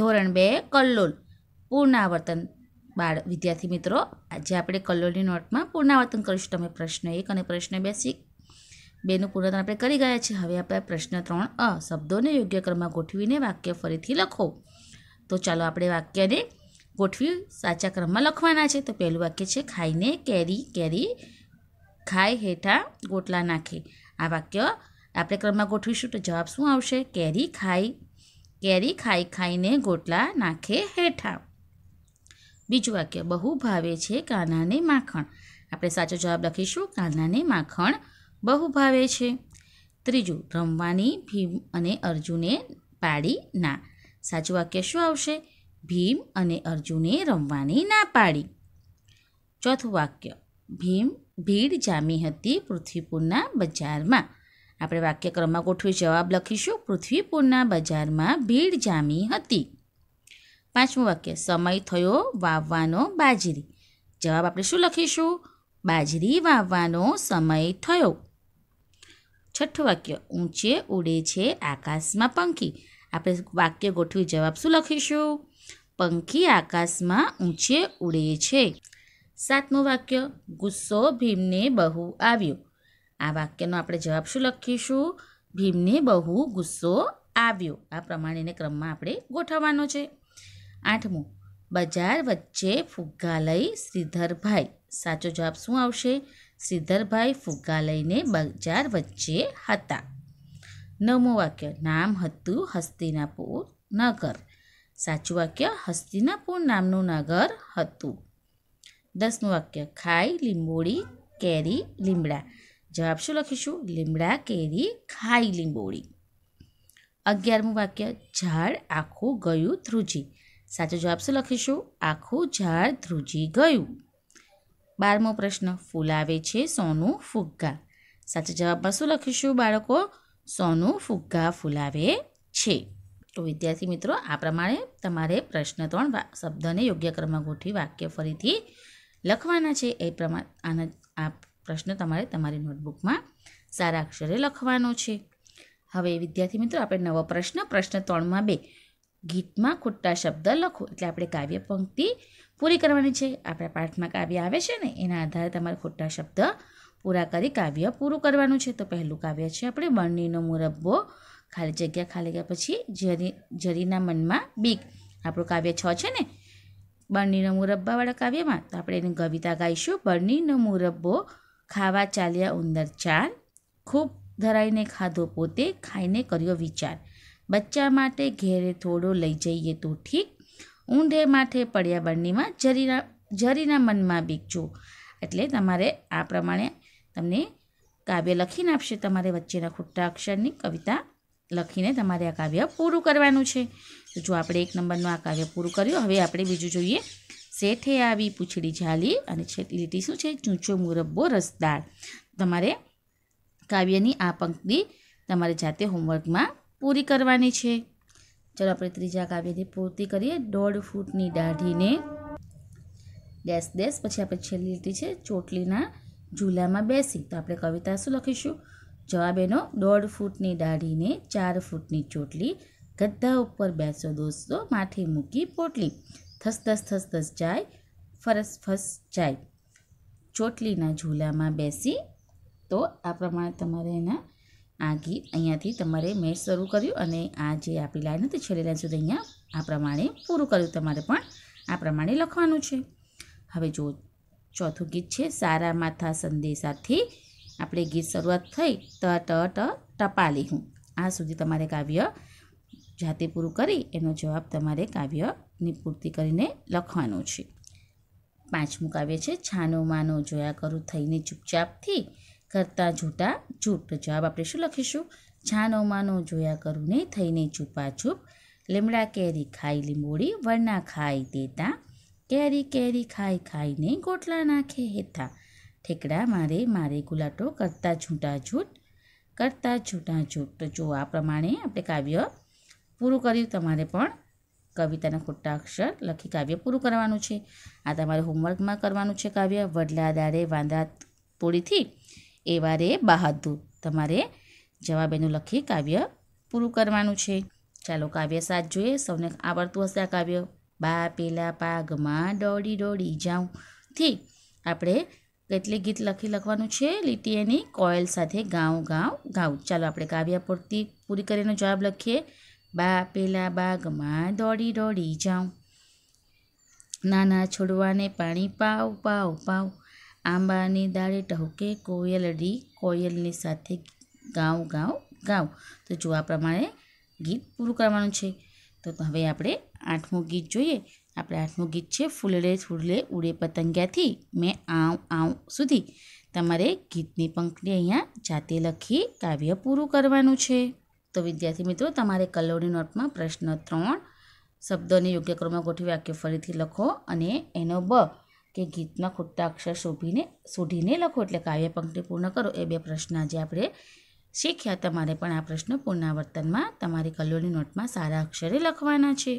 ધોરણ બે કલ્લોલ પૂર્ણાવર્તન બાળ વિદ્યાર્થી મિત્રો આજે આપણે કલ્લોલની નોટમાં પૂર્ણાવર્તન કરીશું તમે પ્રશ્ન એક અને પ્રશ્ન બે શીખ બેનું પૂર્ણવર્તન આપણે કરી ગયા છે હવે આપણે પ્રશ્ન ત્રણ અ શબ્દોને યોગ્ય ક્રમમાં ગોઠવીને વાક્ય ફરીથી લખો તો ચાલો આપણે વાક્યને ગોઠવી સાચા ક્રમમાં લખવાના છે તો પહેલું વાક્ય છે ખાઈને કેરી કેરી ખાય હેઠા ગોટલા નાખે આ વાક્ય આપણે ક્રમમાં ગોઠવીશું તો જવાબ શું આવશે કેરી ખાય કેરી ખાઈ ખાઈને ગોટલા નાખે હેઠા બીજું વાક્ય બહુ ભાવે છે કાનાને માખણ આપણે સાચો જવાબ લખીશું કાનાને માખણ બહુ ભાવે છે ત્રીજું રમવાની ભીમ અને અર્જુને પાડી ના સાચું વાક્ય શું આવશે ભીમ અને અર્જુને રમવાની ના પાડી ચોથું વાક્ય ભીમ ભીડ જામી હતી પૃથ્વીપુરના બજારમાં આપણે વાક્યક્રમમાં ગોઠવી જવાબ લખીશું પૃથ્વીપુરના બજારમાં ભીડ જામી હતી પાંચમું વાક્ય સમય થયો વાવવાનો બાજરી જવાબ આપણે શું લખીશું બાજરી વાવવાનો સમય થયો છઠ્ઠું વાક્ય ઊંચે ઉડે છે આકાશમાં પંખી આપણે વાક્ય ગોઠવી જવાબ શું લખીશું પંખી આકાશમાં ઊંચે ઉડે છે સાતમું વાક્ય ગુસ્સો ભીમને બહુ આવ્યો આ વાક્યનો આપણે જવાબ શું લખીશું ભીમને બહુ ગુસ્સો આવ્યો આ પ્રમાણેને ક્રમમાં આપણે ગોઠવવાનો છે આઠમું બજાર વચ્ચે ફુગ્ગાલય શ્રીધરભાઈ સાચો જવાબ શું આવશે શ્રીધરભાઈ ફુગ્ગાલયને બજાર વચ્ચે હતા નવમું વાક્ય નામ હતું હસ્તિનાપુર નગર સાચું વાક્ય હસ્તિનાપુર નામનું નગર હતું દસમું વાક્ય ખાઈ લીંબોળી કેરી લીમડા જવાબ શું લખીશું લીમડા કેરી ખાઈ લીંબોળી અગિયારમું વાક્ય ઝાડ આખું ગયું ધ્રુજી સાચો જવાબ શું લખીશું આખું ઝાડ ધ્રુજી ગયું બારમો પ્રશ્ન ફૂલાવે છે સોનું ફુગ્ગા સાચા જવાબમાં શું લખીશું બાળકો સોનું ફુગ્ગા ફૂલાવે છે તો વિદ્યાર્થી મિત્રો આ પ્રમાણે તમારે પ્રશ્ન ત્રણ શબ્દને યોગ્ય ક્રમમાં ગોઠવી વાક્ય ફરીથી લખવાના છે એ પ્રમાણે આના આપ પ્રશ્ન તમારે તમારી નોટબુકમાં સારા અક્ષરે લખવાનો છે હવે વિદ્યાર્થી મિત્રો આપણે નવો પ્રશ્ન પ્રશ્ન ત્રણમાં બે ગીતમાં ખોટા શબ્દ લખો એટલે આપણે કાવ્ય પંક્તિ પૂરી કરવાની છે આપણા પાઠમાં કાવ્ય આવે છે ને એના આધારે તમારે ખોટા શબ્દ પૂરા કરી કાવ્ય પૂરું કરવાનું છે તો પહેલું કાવ્ય છે આપણે બરણીનો મુરબ્બો ખાલી જગ્યા ખાલી ગયા પછી જરી જરીના મનમાં બીક આપણું કાવ્ય છ છે ને બરણીનો મુરબ્બાવાળા કાવ્યમાં તો આપણે એની કવિતા ગાઈશું બરણીનો મુરબ્બો ખાવા ચાલ્યા ઉંદર ચાર ખૂબ ધરાઈને ખાધો પોતે ખાઈને કર્યો વિચાર બચ્ચા માટે ઘેરે થોડો લઈ જઈએ તો ઠીક ઊંઢે માથે પડ્યા બરણીમાં જરીના જરીના મનમાં બીકજો એટલે તમારે આ પ્રમાણે તમને કાવ્ય લખીને આપશે તમારે વચ્ચેના ખોટા અક્ષરની કવિતા લખીને તમારે આ કાવ્ય પૂરું કરવાનું છે જો આપણે એક નંબરનું આ કાવ્ય પૂરું કર્યું હવે આપણે બીજું જોઈએ શેઠે આવી પૂછડી ઝાલી અને છેલ્લી લીટી શું છે ચૂંચો મુરબ્બો રસદાર તમારે કાવ્યની આ પંક્તિ તમારે જાતે હોમવર્કમાં પૂરી કરવાની છે ચલો આપણે ત્રીજા કાવ્યની પૂર્તિ કરીએ દોઢ ફૂટની દાઢીને ડેશ ડેશ પછી આપણે છેલ્લી લીટી છે ચોટલીના ઝૂલામાં બેસી તો આપણે કવિતા શું લખીશું જવાબ એનો દોઢ ફૂટની દાઢીને ચાર ફૂટની ચોટલી ગદ્દા ઉપર બેસો દોસ્તો માથે મૂકી પોટલી ધસધસ ધસધસ જાય ફરસ ફસ જાય ચોટલીના ઝૂલામાં બેસી તો આ પ્રમાણે તમારે એના આ ગીત અહીંયાથી તમારે મેચ શરૂ કર્યું અને આ જે આપણી લાઈન હતી છેલ્લી લાઈન સુધી અહીંયા આ પ્રમાણે પૂરું કર્યું તમારે પણ આ પ્રમાણે લખવાનું છે હવે જો ચોથું ગીત છે સારા માથા સંદેશાથી આપણે ગીત શરૂઆત થઈ ટ ટ ટ ટપાલી હું આ સુધી તમારે કાવ્ય જાતે પૂરું કરી એનો જવાબ તમારે કાવ્યની પૂર્તિ કરીને લખવાનો છે પાંચમું કાવ્ય છે છાનો માનો જોયા કરું થઈને ચૂપચાપથી કરતા જૂટા જૂટ જવાબ આપણે શું લખીશું છાનો માનો જોયા કરું ને થઈને ચૂપાચૂપ લીમડા કેરી ખાઈ લીંબોળી વરના ખાઈ દેતા કેરી કેરી ખાઈ ખાઈને ગોટલા નાખે હેતા ઠેકડા મારે મારે ગુલાટો કરતા છૂટા છૂટ કરતા છૂટા છૂટ જો આ પ્રમાણે આપણે કાવ્ય પૂરું કર્યું તમારે પણ કવિતાના ખોટા અક્ષર લખી કાવ્ય પૂરું કરવાનું છે આ તમારે હોમવર્કમાં કરવાનું છે કાવ્ય વડલા દાડે વાંદા તોડીથી એ વારે બહાદુર તમારે જવાબ એનું લખી કાવ્ય પૂરું કરવાનું છે ચાલો કાવ્ય સાથ જોઈએ સૌને આવડતું હશે આ કાવ્ય બા પેલા પાગમાં દોડી દોડી જાઉં થી આપણે કેટલી ગીત લખી લખવાનું છે લીટી એની કોયલ સાથે ગાઉં ગાઉં ગાઉં ચાલો આપણે કાવ્ય પૂરતી પૂરી કરીને જવાબ લખીએ બા પેલા બાગમાં દોડી દોડી જાઉં નાના છોડવાને પાણી પાવ પાવ પાવ આંબાની દાળે ટહુકે કોયલડી કોયલની સાથે ગાઉં ગાઉં ગાઉં તો જો આ પ્રમાણે ગીત પૂરું કરવાનું છે તો હવે આપણે આઠમું ગીત જોઈએ આપણે આઠમું ગીત છે ફૂલડે ફૂલડે ઉડે પતંગિયાથી મેં આવ આવ સુધી તમારે ગીતની પંક્તિ અહીંયા જાતે લખી કાવ્ય પૂરું કરવાનું છે તો વિદ્યાર્થી મિત્રો તમારે કલોડી નોટમાં પ્રશ્ન ત્રણ શબ્દોને યોગ્ય ક્રમમાં ગોઠવી વાક્ય ફરીથી લખો અને એનો બ કે ગીતના ખૂટતા અક્ષર શોભીને શોધીને લખો એટલે કાવ્ય પંક્તિ પૂર્ણ કરો એ બે પ્રશ્ન આજે આપણે શીખ્યા તમારે પણ આ પ્રશ્ન પુનરાવર્તનમાં તમારી કલોડી નોટમાં સારા અક્ષરે લખવાના છે